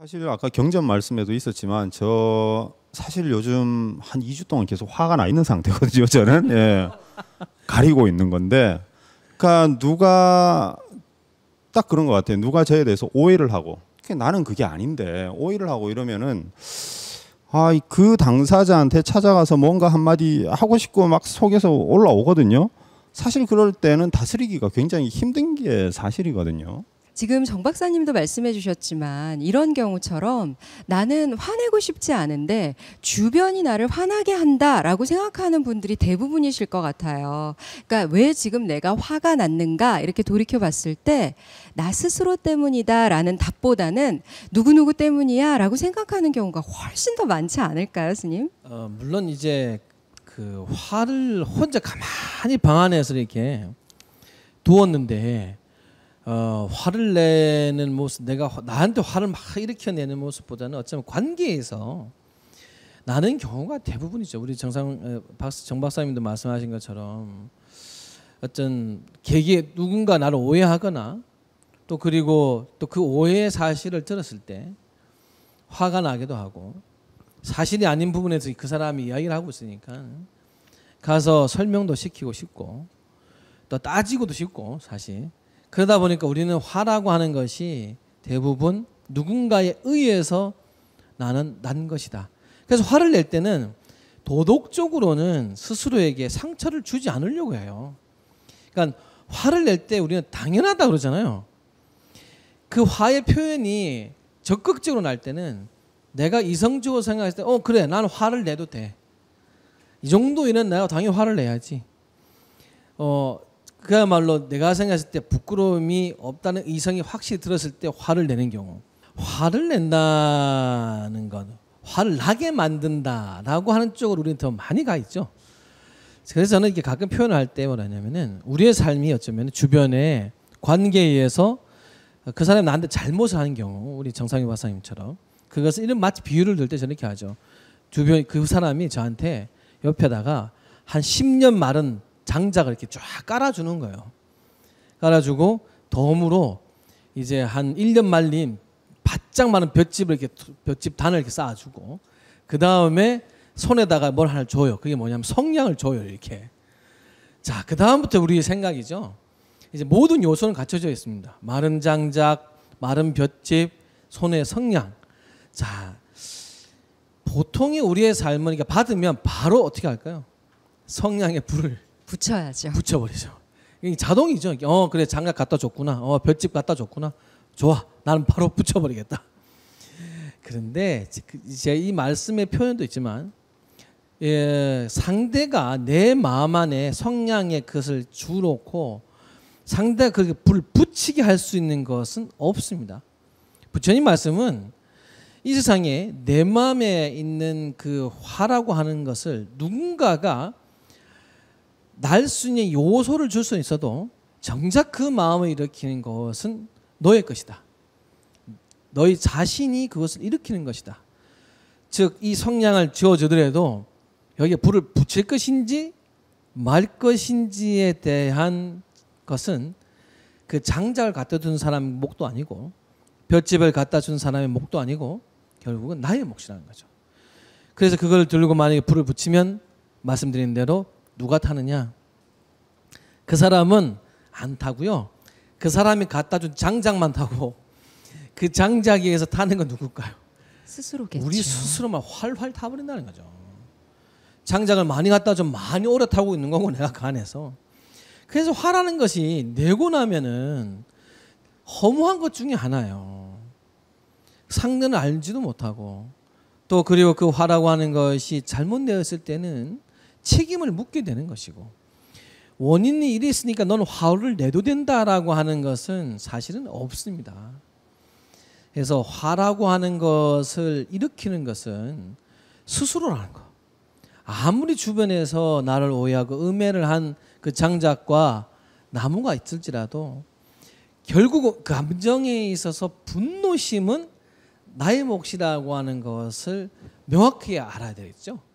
사실 아까 경전 말씀에도 있었지만 저 사실 요즘 한 2주 동안 계속 화가 나 있는 상태거든요. 저는 예. 가리고 있는 건데, 그러니까 누가 딱 그런 것 같아요. 누가 저에 대해서 오해를 하고, 나는 그게 아닌데 오해를 하고 이러면은 아그 당사자한테 찾아가서 뭔가 한마디 하고 싶고 막 속에서 올라오거든요. 사실 그럴 때는 다스리기가 굉장히 힘든 게 사실이거든요. 지금 정 박사님도 말씀해 주셨지만 이런 경우처럼 나는 화내고 싶지 않은데 주변이 나를 화나게 한다라고 생각하는 분들이 대부분이실 것 같아요. 그러니까 왜 지금 내가 화가 났는가 이렇게 돌이켜 봤을 때 나 스스로 때문이다라는 답보다는 누구누구 때문이야라고 생각하는 경우가 훨씬 더 많지 않을까요, 스님? 어, 물론 이제 그 화를 혼자 가만히 방 안에서 이렇게 두었는데 어, 화를 내는 모습, 내가 나한테 화를 막 일으켜내는 모습보다는 어쩌면 관계에서 나는 경우가 대부분이죠. 우리 정상 어, 박스 정 박사님도 말씀하신 것처럼 어떤 계기에 누군가 나를 오해하거나 또 그리고 또 그 오해의 사실을 들었을 때 화가 나기도 하고 사실이 아닌 부분에서 그 사람이 이야기를 하고 있으니까 가서 설명도 시키고 싶고 또 따지고도 싶고 사실 그러다 보니까 우리는 화라고 하는 것이 대부분 누군가에 의해서 나는 난 것이다. 그래서 화를 낼 때는 도덕적으로는 스스로에게 상처를 주지 않으려고 해요. 그러니까 화를 낼 때 우리는 당연하다 그러잖아요. 그 화의 표현이 적극적으로 날 때는 내가 이성적으로 생각했을 때, 어, 그래, 난 화를 내도 돼. 이 정도에는 내가 당연히 화를 내야지. 어, 그야말로 내가 생각했을 때 부끄러움이 없다는 이성이 확실히 들었을 때 화를 내는 경우. 화를 낸다는 것, 화를 나게 만든다라고 하는 쪽으로 우리는 더 많이 가 있죠. 그래서 저는 이게 가끔 표현을 할 때 뭐냐면은 우리의 삶이 어쩌면 주변의 관계에 의해서 그 사람이 나한테 잘못을 하는 경우 우리 정상희 박사님처럼 그것을 이런 마치 비유를 들 때 저는 이렇게 하죠. 주변 그 사람이 저한테 옆에다가 한 10년 말은 장작을 이렇게 쫙 깔아주는 거예요. 깔아주고 덤으로 이제 한 1년 말린 바짝 많은 볏짚을 이렇게 볏짚 단을 이렇게 쌓아주고 그 다음에 손에다가 뭘 하나 줘요. 그게 뭐냐면 성냥을 줘요 이렇게. 자, 그 다음부터 우리의 생각이죠. 이제 모든 요소는 갖춰져 있습니다. 마른 장작, 마른 볏짚, 손에 성냥. 자, 보통의 우리의 삶은 그러 받으면 바로 어떻게 할까요? 성냥에 불을 붙여야죠. 붙여버리죠. 자동이죠. 어 그래 장갑 갖다 줬구나. 어 별집 갖다 줬구나. 좋아. 나는 바로 붙여버리겠다. 그런데 그, 이제 이 말씀의 표현도 있지만 예, 상대가 내 마음 안에 성량의 것을 주놓고 상대가 그렇게 불 붙이게 할 수 있는 것은 없습니다. 부처님 말씀은 이 세상에 내 마음에 있는 그 화라고 하는 것을 누군가가 날수 있는 요소를 줄 수 있어도 정작 그 마음을 일으키는 것은 너의 것이다. 너희 자신이 그것을 일으키는 것이다. 즉 이 성량을 지어주더라도 여기에 불을 붙일 것인지 말 것인지에 대한 것은 그 장작을 갖다 준 사람 목도 아니고 볏집을 갖다 준 사람의 목도 아니고 결국은 나의 몫이라는 거죠. 그래서 그걸 들고 만약에 불을 붙이면 말씀드린 대로 누가 타느냐? 그 사람은 안 타고요. 그 사람이 갖다 준 장작만 타고 그 장작에서 타는 건 누굴까요? 스스로겠죠. 우리 스스로만 활활 타버린다는 거죠. 장작을 많이 갖다 좀 많이 오래 타고 있는 거고 내가 그 안에서 그래서 화라는 것이 내고 나면은 허무한 것 중에 하나예요. 상대는 알지도 못하고 또 그리고 그 화라고 하는 것이 잘못되었을 때는 책임을 묻게 되는 것이고 원인이 이랬으니까넌 화를 내도 된다라고 하는 것은 사실은 없습니다. 그래서 화라고 하는 것을 일으키는 것은 스스로라는 거. 아무리 주변에서 나를 오해하고 음해를 한 그 장작과 나무가 있을지라도 결국 감정에 그 있어서 분노심은 나의 몫이라고 하는 것을 명확히 알아야 되겠죠.